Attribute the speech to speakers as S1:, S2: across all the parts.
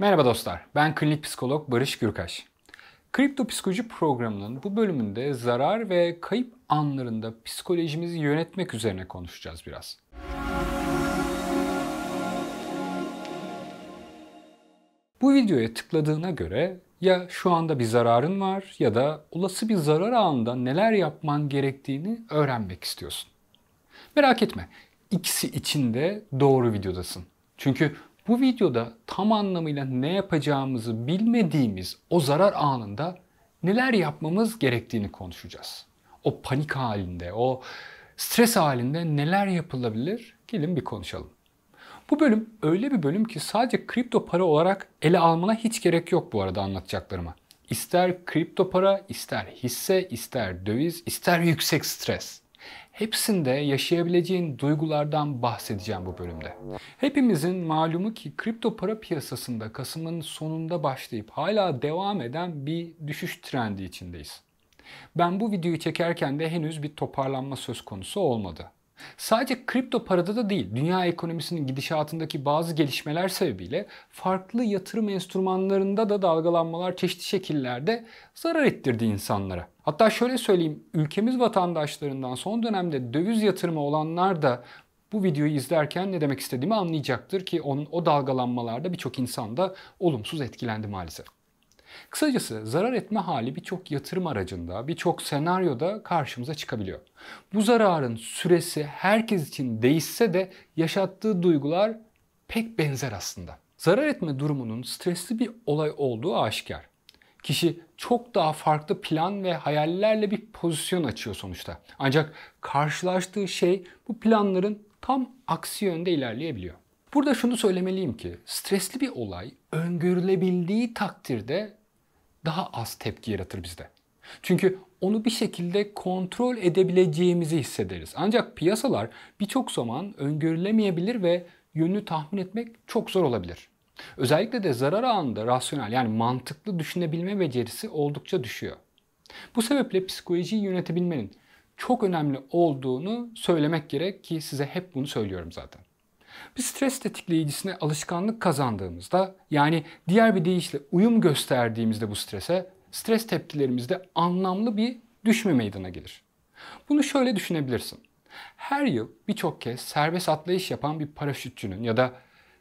S1: Merhaba dostlar, ben klinik psikolog Barış Gürkaş. Kripto Psikoloji programının bu bölümünde zarar ve kayıp anlarında psikolojimizi yönetmek üzerine konuşacağız biraz. Bu videoya tıkladığına göre ya şu anda bir zararın var ya da olası bir zarar anında neler yapman gerektiğini öğrenmek istiyorsun. Merak etme, ikisi için de doğru videodasın. Çünkü bu videoda tam anlamıyla ne yapacağımızı bilmediğimiz o zarar anında neler yapmamız gerektiğini konuşacağız. O panik halinde, o stres halinde neler yapılabilir? Gelin bir konuşalım. Bu bölüm öyle bir bölüm ki sadece kripto para olarak ele almana hiç gerek yok bu arada anlatacaklarıma. İster kripto para, ister hisse, ister döviz, ister yüksek stres. Hepsinde yaşayabileceğin duygulardan bahsedeceğim bu bölümde. Hepimizin malumu ki kripto para piyasasında Kasım'ın sonunda başlayıp hala devam eden bir düşüş trendi içindeyiz. Ben bu videoyu çekerken de henüz bir toparlanma söz konusu olmadı. Sadece kripto parada da değil, dünya ekonomisinin gidişatındaki bazı gelişmeler sebebiyle farklı yatırım enstrümanlarında da dalgalanmalar çeşitli şekillerde zarar ettirdi insanlara. Hatta şöyle söyleyeyim, ülkemiz vatandaşlarından son dönemde döviz yatırımı olanlar da bu videoyu izlerken ne demek istediğimi anlayacaktır ki onun o dalgalanmalarda birçok insan da olumsuz etkilendi maalesef. Kısacası zarar etme hali birçok yatırım aracında, birçok senaryoda karşımıza çıkabiliyor. Bu zararın süresi herkes için değişse de yaşattığı duygular pek benzer aslında. Zarar etme durumunun stresli bir olay olduğu aşikar. Kişi çok daha farklı plan ve hayallerle bir pozisyon açıyor sonuçta. Ancak karşılaştığı şey bu planların tam aksi yönde ilerleyebiliyor. Burada şunu söylemeliyim ki stresli bir olay öngörülebildiği takdirde daha az tepki yaratır bizde. Çünkü onu bir şekilde kontrol edebileceğimizi hissederiz. Ancak piyasalar birçok zaman öngörülemeyebilir ve yönünü tahmin etmek çok zor olabilir. Özellikle de zarar anında rasyonel yani mantıklı düşünebilme becerisi oldukça düşüyor. Bu sebeple psikolojiyi yönetebilmenin çok önemli olduğunu söylemek gerek ki size hep bunu söylüyorum zaten. Bir stres tetikleyicisine alışkanlık kazandığımızda yani diğer bir deyişle uyum gösterdiğimizde bu strese stres tepkilerimizde anlamlı bir düşme meydana gelir. Bunu şöyle düşünebilirsin. Her yıl birçok kez serbest atlayış yapan bir paraşütçünün ya da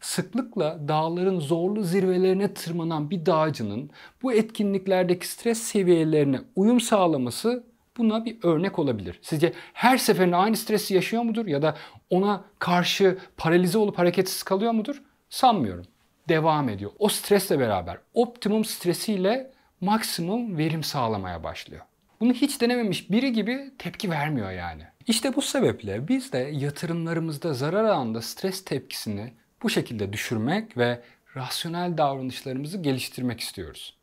S1: sıklıkla dağların zorlu zirvelerine tırmanan bir dağcının bu etkinliklerdeki stres seviyelerine uyum sağlaması Buna bir örnek olabilir. Sizce her seferinde aynı stresi yaşıyor mudur ya da ona karşı paralize olup hareketsiz kalıyor mudur? Sanmıyorum. Devam ediyor. O stresle beraber optimum stresiyle maksimum verim sağlamaya başlıyor. Bunu hiç denememiş biri gibi tepki vermiyor yani. İşte bu sebeple biz de yatırımlarımızda zarar anında stres tepkisini bu şekilde düşürmek ve rasyonel davranışlarımızı geliştirmek istiyoruz.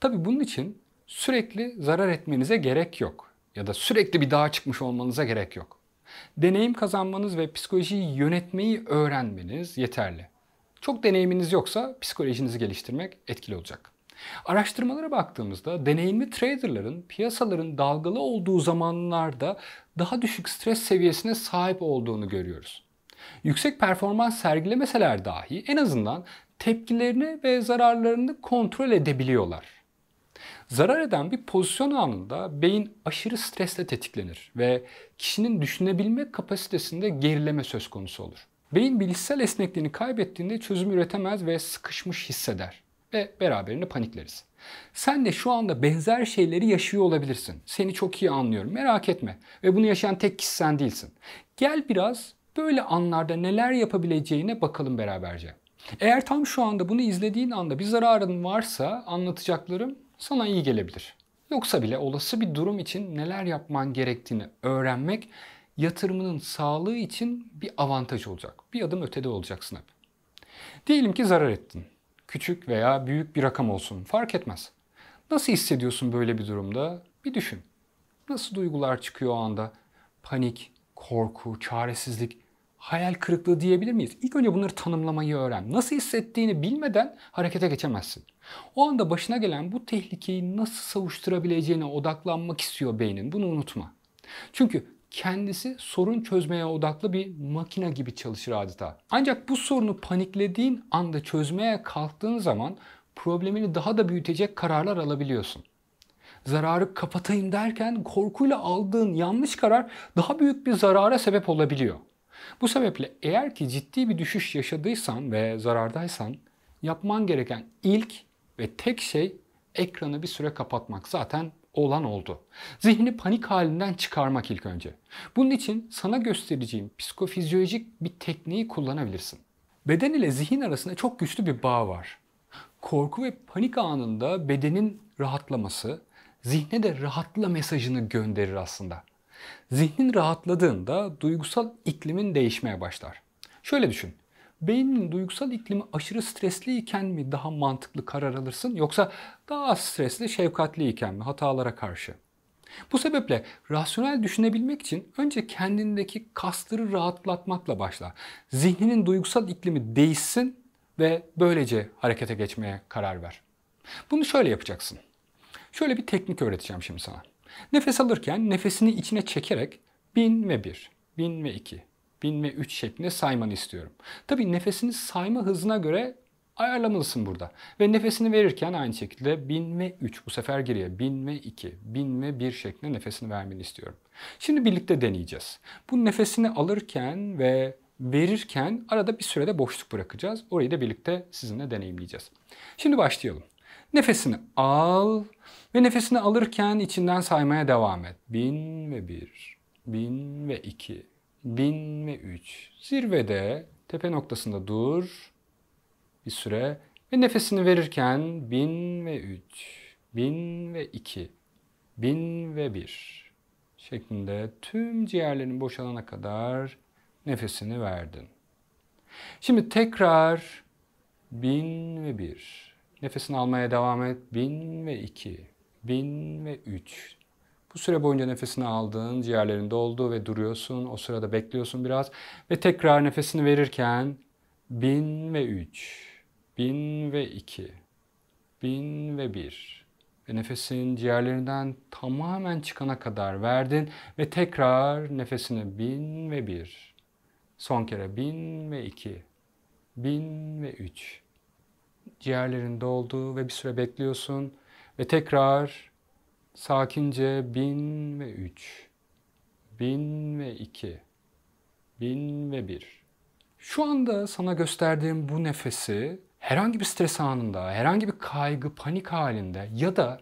S1: Tabi bunun için Sürekli zarar etmenize gerek yok ya da sürekli bir dağa çıkmış olmanıza gerek yok. Deneyim kazanmanız ve psikolojiyi yönetmeyi öğrenmeniz yeterli. Çok deneyiminiz yoksa psikolojinizi geliştirmek etkili olacak. Araştırmalara baktığımızda deneyimli traderların piyasaların dalgalı olduğu zamanlarda daha düşük stres seviyesine sahip olduğunu görüyoruz. Yüksek performans sergilemeseler dahi en azından tepkilerini ve zararlarını kontrol edebiliyorlar. Zarar eden bir pozisyon anında beyin aşırı stresle tetiklenir ve kişinin düşünebilme kapasitesinde gerileme söz konusu olur. Beyin bilişsel esnekliğini kaybettiğinde çözüm üretemez ve sıkışmış hisseder ve beraberinde panikleriz. Sen de şu anda benzer şeyleri yaşıyor olabilirsin. Seni çok iyi anlıyorum. Merak etme. Ve bunu yaşayan tek kişi sen değilsin. Gel biraz böyle anlarda neler yapabileceğine bakalım beraberce. Eğer tam şu anda bunu izlediğin anda bir zararın varsa anlatacaklarım sana iyi gelebilir. Yoksa bile olası bir durum için neler yapman gerektiğini öğrenmek yatırımının sağlığı için bir avantaj olacak. Bir adım ötede olacaksın hep. Diyelim ki zarar ettin. Küçük veya büyük bir rakam olsun fark etmez. Nasıl hissediyorsun böyle bir durumda? Bir düşün. Nasıl duygular çıkıyor o anda? Panik, korku, çaresizlik hayal kırıklığı diyebilir miyiz? İlk önce bunları tanımlamayı öğren. Nasıl hissettiğini bilmeden harekete geçemezsin. O anda başına gelen bu tehlikeyi nasıl savuşturabileceğine odaklanmak istiyor beynin. Bunu unutma. Çünkü kendisi sorun çözmeye odaklı bir makine gibi çalışır adeta. Ancak bu sorunu paniklediğin anda çözmeye kalktığın zaman problemini daha da büyütecek kararlar alabiliyorsun zararı kapatayım derken korkuyla aldığın yanlış karar daha büyük bir zarara sebep olabiliyor. Bu sebeple eğer ki ciddi bir düşüş yaşadıysan ve zarardaysan yapman gereken ilk ve tek şey ekranı bir süre kapatmak. Zaten olan oldu. Zihni panik halinden çıkarmak ilk önce. Bunun için sana göstereceğim psikofizyolojik bir tekniği kullanabilirsin. Beden ile zihin arasında çok güçlü bir bağ var. Korku ve panik anında bedenin rahatlaması zihne de rahatla mesajını gönderir aslında. Zihnin rahatladığında duygusal iklimin değişmeye başlar. Şöyle düşün. Beynin duygusal iklimi aşırı stresliyken mi daha mantıklı karar alırsın yoksa daha az stresli, şefkatliyken mi hatalara karşı? Bu sebeple rasyonel düşünebilmek için önce kendindeki kasları rahatlatmakla başla. Zihninin duygusal iklimi değişsin ve böylece harekete geçmeye karar ver. Bunu şöyle yapacaksın. Şöyle bir teknik öğreteceğim şimdi sana. Nefes alırken nefesini içine çekerek 1000 ve 1, 1000 ve 2, 1000 ve 3 şeklinde saymanı istiyorum. Tabi nefesini sayma hızına göre ayarlamalısın burada. Ve nefesini verirken aynı şekilde 1000 ve 3 bu sefer geriye 1000 ve 2, 1000 ve 1 şeklinde nefesini vermeni istiyorum. Şimdi birlikte deneyeceğiz. Bu nefesini alırken ve verirken arada bir sürede boşluk bırakacağız. Orayı da birlikte sizinle deneyimleyeceğiz. Şimdi başlayalım. Nefesini al ve nefesini alırken içinden saymaya devam et. Bin ve bir, bin ve iki, bin ve üç. Zirvede tepe noktasında dur bir süre ve nefesini verirken bin ve üç, bin ve iki, bin ve bir şeklinde tüm ciğerlerin boşalana kadar nefesini verdin. Şimdi tekrar bin ve bir, Nefesini almaya devam et. 1000 ve 2, 1000 ve 3. Bu süre boyunca nefesini aldın, ciğerlerin doldu ve duruyorsun. O sırada bekliyorsun biraz ve tekrar nefesini verirken 1000 ve 3, 1000 ve 2, 1000 ve 1 ve nefesin ciğerlerinden tamamen çıkana kadar verdin ve tekrar nefesini 1000 ve 1, son kere 1000 ve 2, 1000 ve 3, ciğerlerin doldu ve bir süre bekliyorsun ve tekrar sakince bin ve üç, bin ve iki, bin ve bir. Şu anda sana gösterdiğim bu nefesi herhangi bir stres anında, herhangi bir kaygı, panik halinde ya da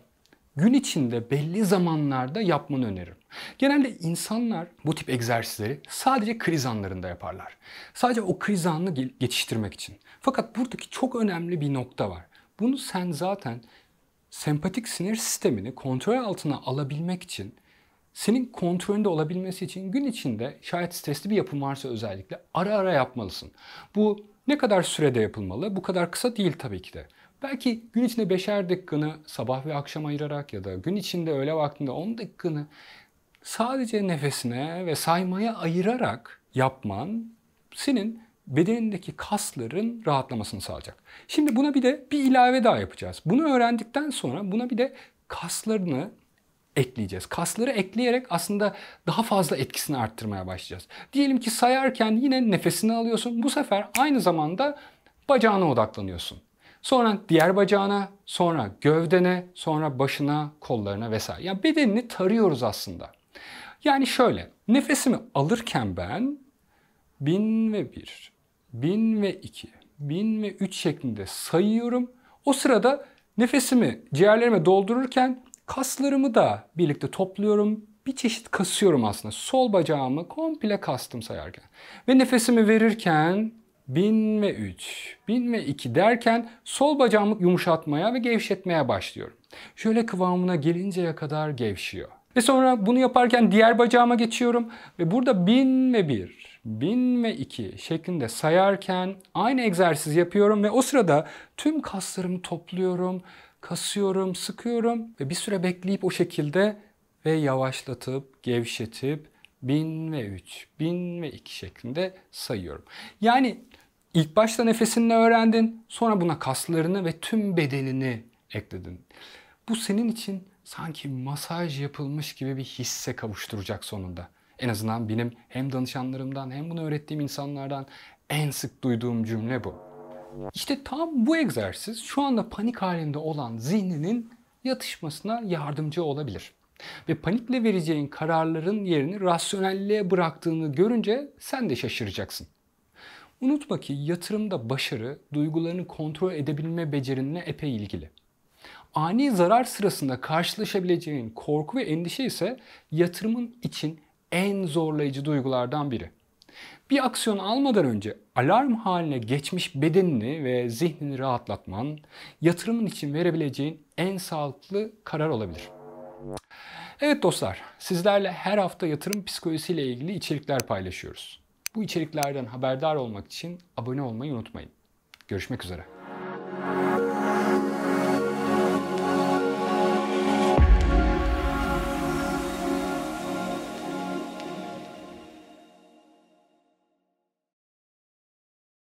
S1: gün içinde belli zamanlarda yapmanı öneririm. Genelde insanlar bu tip egzersizleri sadece kriz anlarında yaparlar. Sadece o kriz anını geçiştirmek için. Fakat buradaki çok önemli bir nokta var. Bunu sen zaten sempatik sinir sistemini kontrol altına alabilmek için senin kontrolünde olabilmesi için gün içinde şayet stresli bir yapım varsa özellikle ara ara yapmalısın. Bu ne kadar sürede yapılmalı? Bu kadar kısa değil tabii ki de. Belki gün içinde beşer dakikanı sabah ve akşam ayırarak ya da gün içinde öğle vaktinde 10 dakikanı sadece nefesine ve saymaya ayırarak yapman senin bedenindeki kasların rahatlamasını sağlayacak. Şimdi buna bir de bir ilave daha yapacağız. Bunu öğrendikten sonra buna bir de kaslarını ekleyeceğiz. Kasları ekleyerek aslında daha fazla etkisini arttırmaya başlayacağız. Diyelim ki sayarken yine nefesini alıyorsun. Bu sefer aynı zamanda bacağına odaklanıyorsun. Sonra diğer bacağına, sonra gövdene, sonra başına, kollarına vesaire. Ya yani bedenini tarıyoruz aslında. Yani şöyle nefesimi alırken ben 1000 ve 1, 1000 ve 2, 1000 ve 3 şeklinde sayıyorum. O sırada nefesimi ciğerlerime doldururken kaslarımı da birlikte topluyorum. Bir çeşit kasıyorum aslında. Sol bacağımı komple kastım sayarken. Ve nefesimi verirken 1000 ve 3, 1000 ve 2 derken sol bacağımı yumuşatmaya ve gevşetmeye başlıyorum. Şöyle kıvamına gelinceye kadar gevşiyor. Ve sonra bunu yaparken diğer bacağıma geçiyorum. Ve burada 1000 ve 1, 1000 ve 2 şeklinde sayarken aynı egzersiz yapıyorum. Ve o sırada tüm kaslarımı topluyorum, kasıyorum, sıkıyorum. Ve bir süre bekleyip o şekilde ve yavaşlatıp, gevşetip 1000 ve 3, 1000 ve 2 şeklinde sayıyorum. Yani ilk başta nefesinle öğrendin, sonra buna kaslarını ve tüm bedenini ekledin. Bu senin için sanki masaj yapılmış gibi bir hisse kavuşturacak sonunda. En azından benim hem danışanlarımdan hem bunu öğrettiğim insanlardan en sık duyduğum cümle bu. İşte tam bu egzersiz şu anda panik halinde olan zihninin yatışmasına yardımcı olabilir. Ve panikle vereceğin kararların yerini rasyonelliğe bıraktığını görünce sen de şaşıracaksın. Unutma ki yatırımda başarı duygularını kontrol edebilme becerinle epey ilgili. Ani zarar sırasında karşılaşabileceğin korku ve endişe ise yatırımın için en zorlayıcı duygulardan biri. Bir aksiyon almadan önce alarm haline geçmiş bedenini ve zihnini rahatlatman yatırımın için verebileceğin en sağlıklı karar olabilir. Evet dostlar, sizlerle her hafta yatırım psikolojisiyle ilgili içerikler paylaşıyoruz. Bu içeriklerden haberdar olmak için abone olmayı unutmayın. Görüşmek üzere.